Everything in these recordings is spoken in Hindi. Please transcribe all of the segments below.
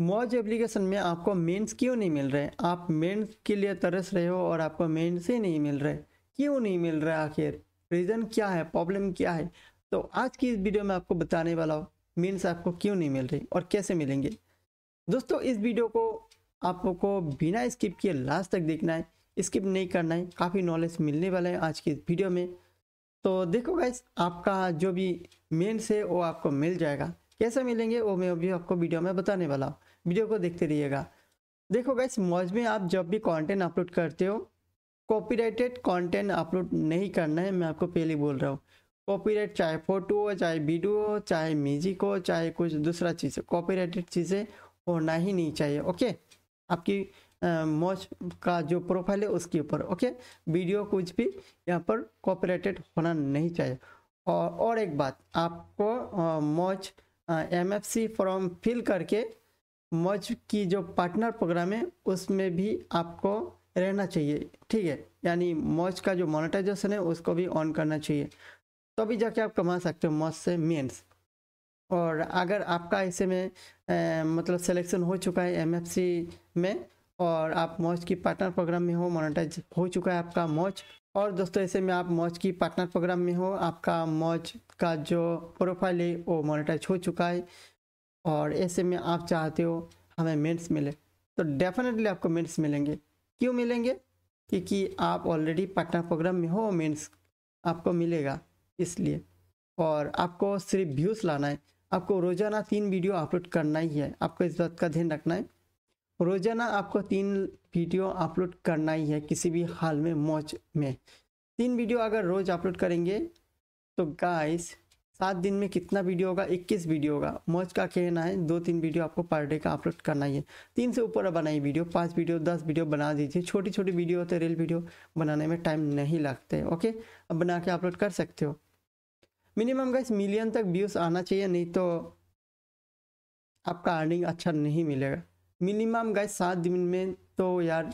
मौज एप्लीकेशन में आपको मेंस क्यों नहीं मिल रहे आप मेंस के लिए तरस रहे हो और आपको मेंस ही नहीं मिल रहे क्यों नहीं मिल रहा आखिर रीज़न क्या है प्रॉब्लम क्या है तो आज की इस वीडियो में आपको बताने वाला हूँ मेंस आपको क्यों नहीं मिल रही और कैसे मिलेंगे दोस्तों इस वीडियो को आपको बिना स्किप किए लास्ट तक देखना है स्किप नहीं करना है काफ़ी नॉलेज मिलने वाला है आज की इस वीडियो में तो देखो भाई आपका जो भी मेन्स है वो आपको मिल जाएगा कैसे मिलेंगे वो मैं अभी आपको वीडियो में बताने वाला हूँ वीडियो को देखते रहिएगा देखो गैस मौज में आप जब भी कंटेंट अपलोड करते हो कॉपीराइटेड कंटेंट अपलोड नहीं करना है मैं आपको पहले बोल रहा हूँ कॉपीराइट चाहे फोटो हो चाहे वीडियो हो चाहे म्यूजिक हो चाहे कुछ दूसरा चीज़ हो चीज़ें होना ही नहीं चाहिए ओके आपकी मौज का जो प्रोफाइल है उसके ऊपर ओके वीडियो कुछ भी यहाँ पर कॉपरेटेड होना नहीं चाहिए और और एक बात आपको मौज M F C form fill करके मौज की जो पार्टनर प्रोग्राम है उसमें भी आपको रहना चाहिए ठीक है यानी मौज का जो मोनेटाइजेशन है उसको भी ऑन करना चाहिए तभी तो जाके आप कमा सकते हो मौज से मीन्स और अगर आपका ऐसे में ए, मतलब सिलेक्शन हो चुका है एमएफसी में और आप मौज की पार्टनर प्रोग्राम में हो मोनेटाइज हो चुका है आपका मौज और दोस्तों ऐसे में आप मौज की पार्टनर प्रोग्राम में हो आपका मौज का जो प्रोफाइल है वो मोनेटाइज हो चुका है और ऐसे में आप चाहते हो हमें मेंट्स मिले तो डेफिनेटली आपको मेंट्स मिलेंगे क्यों मिलेंगे क्योंकि आप ऑलरेडी पार्टनर प्रोग्राम में हो मेंट्स आपको मिलेगा इसलिए और आपको सिर्फ व्यूज़ लाना है आपको रोज़ाना तीन वीडियो अपलोड करना ही है आपको इस बात का ध्यान रखना है रोज़ाना आपको तीन वीडियो अपलोड करना ही है किसी भी हाल में मौज में तीन वीडियो अगर रोज़ अपलोड करेंगे तो गाइस सात दिन में कितना वीडियो होगा इक्कीस वीडियो होगा मौज का कहना है दो तीन वीडियो आपको पर डे का अपलोड करना ही है तीन से ऊपर बनाई वीडियो पाँच वीडियो दस वीडियो बना दीजिए छोटी छोटी वीडियो होते रेल वीडियो बनाने में टाइम नहीं लगते ओके अब बना के अपलोड कर सकते हो मिनिमम गाइस मिलियन तक व्यूज़ आना चाहिए नहीं तो आपका अर्निंग अच्छा नहीं मिलेगा मिनिमम गाइस सात दिन में तो यार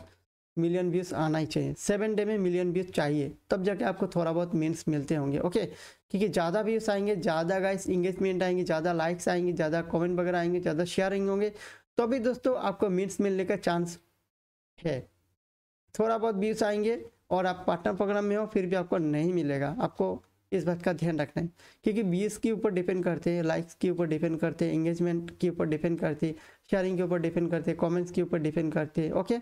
मिलियन व्यूज़ आना ही चाहिए सेवन डे में मिलियन व्यूज़ चाहिए तब जाके आपको थोड़ा बहुत मेंस मिलते होंगे ओके क्योंकि ज़्यादा व्यूज़ आएंगे ज़्यादा गाइस इंगेजमेंट आएंगे ज़्यादा लाइक्स आएंगे ज़्यादा कॉमेंट वगैरह आएंगे ज़्यादा शेयरिंग होंगे तो भी दोस्तों आपको मीन्स मिलने का चांस है थोड़ा बहुत व्यूज़ आएंगे और आप पार्टनर प्रोग्राम में हो फिर भी आपको नहीं मिलेगा आपको इस बात का ध्यान रखना है क्योंकि व्यूज़ के ऊपर डिपेंड करते हैं लाइक्स के ऊपर डिपेंड करते हैं एंगेजमेंट के ऊपर डिपेंड करते हैं शेयरिंग के ऊपर डिपेंड करते हैं कॉमेंट्स के ऊपर डिपेंड करते हैं ओके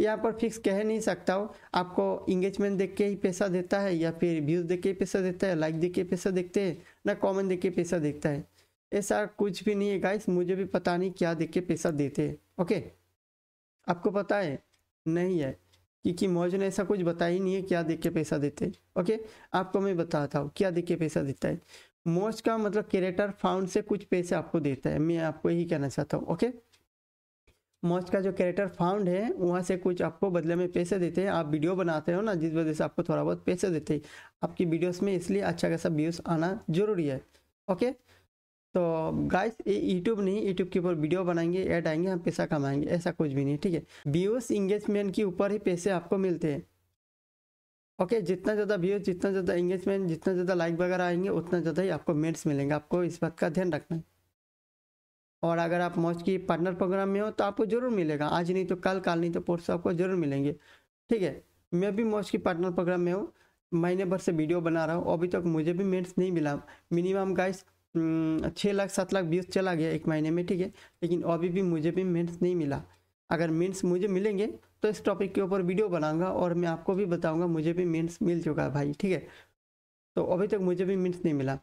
यहाँ पर फिक्स कह नहीं सकता हूँ आपको इंगेजमेंट देख के ही पैसा देता है या फिर व्यूज़ देख के पैसा देता है लाइक देख के पैसा देखते हैं ना कॉमेंट देख के पैसा देखता है ऐसा कुछ भी नहीं है गाइस मुझे भी पता नहीं क्या देख के पैसा देते हैं ओके आपको पता है नहीं है क्योंकि मौज ने ऐसा कुछ बताया ही नहीं है क्या देख के पैसा देते हैं ओके आपको मैं बताता हूँ क्या देख के पैसा देता है मौज का मतलब कैरेक्टर फाउंड से कुछ पैसे आपको देता है मैं आपको यही कहना चाहता हूँ ओके मौज का जो कैरेक्टर फाउंड है वहाँ से कुछ आपको बदले में पैसे देते हैं आप वीडियो बनाते हो ना जिस वजह से आपको थोड़ा बहुत पैसे देते हैं आपकी वीडियोज में इसलिए अच्छा खासा व्यूज़ आना जरूरी है ओके तो गाइस ये यूट्यूब नहीं यूट्यूब के ऊपर वीडियो बनाएंगे ऐड आएंगे हम पैसा कमाएंगे ऐसा कुछ भी नहीं ठीक है व्यूज इंगेजमेंट के ऊपर ही पैसे आपको मिलते हैं ओके जितना ज़्यादा व्यूज जितना ज़्यादा इंगेजमेंट जितना ज़्यादा लाइक वगैरह आएंगे उतना ज़्यादा ही आपको मेट्स मिलेंगे आपको इस बात का ध्यान रखना है और अगर आप मौज की पार्टनर प्रोग्राम में हो तो आपको ज़रूर मिलेगा आज नहीं तो कल कल नहीं तो परसों आपको ज़रूर मिलेंगे ठीक है मैं भी मौज की पार्टनर प्रोग्राम में हूँ महीने भर से वीडियो बना रहा हूँ अभी तक तो मुझे भी मेट्स नहीं मिला मिनिमम गाइस हम्म, छः लाख सात लाख व्यूज़ चला गया एक महीने में ठीक है लेकिन अभी भी मुझे भी मेंस नहीं मिला अगर मीन्स मुझे मिलेंगे तो इस टॉपिक के ऊपर वीडियो बनाऊंगा और मैं आपको भी बताऊंगा मुझे भी मेंस मिल चुका है भाई ठीक है तो अभी तक मुझे भी मेंस नहीं मिला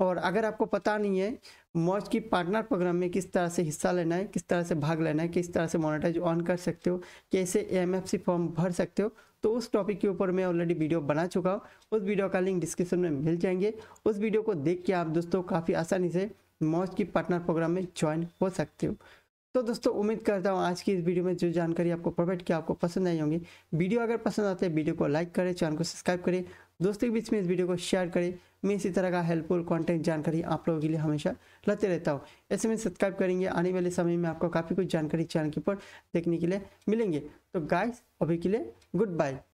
और अगर आपको पता नहीं है मौज की पार्टनर प्रोग्राम में किस तरह से हिस्सा लेना है किस तरह से भाग लेना है किस तरह से मोनेटाइज ऑन कर सकते हो कैसे एम फॉर्म भर सकते हो तो उस टॉपिक के ऊपर मैं ऑलरेडी वीडियो बना चुका हूँ उस वीडियो का लिंक डिस्क्रिप्शन में मिल जाएंगे उस वीडियो को देख के आप दोस्तों काफ़ी आसानी से मौज की पार्टनर प्रोग्राम में ज्वाइन हो सकते हो तो दोस्तों उम्मीद करता हूँ आज की इस वीडियो में जो जानकारी आपको प्रोवाइड किया आपको पसंद आई होंगी वीडियो अगर पसंद आते हैं वीडियो को लाइक करें चैनल को सब्सक्राइब करें दोस्तों के बीच में इस वीडियो को शेयर करें मैं इसी तरह का हेल्पफुल कंटेंट जानकारी आप लोगों के लिए हमेशा लाते रहता हूँ ऐसे में सब्सक्राइब करेंगे आने वाले समय में आपको काफ़ी कुछ जानकारी चैनल के ऊपर देखने के लिए मिलेंगे तो गाइस अभी के लिए गुड बाय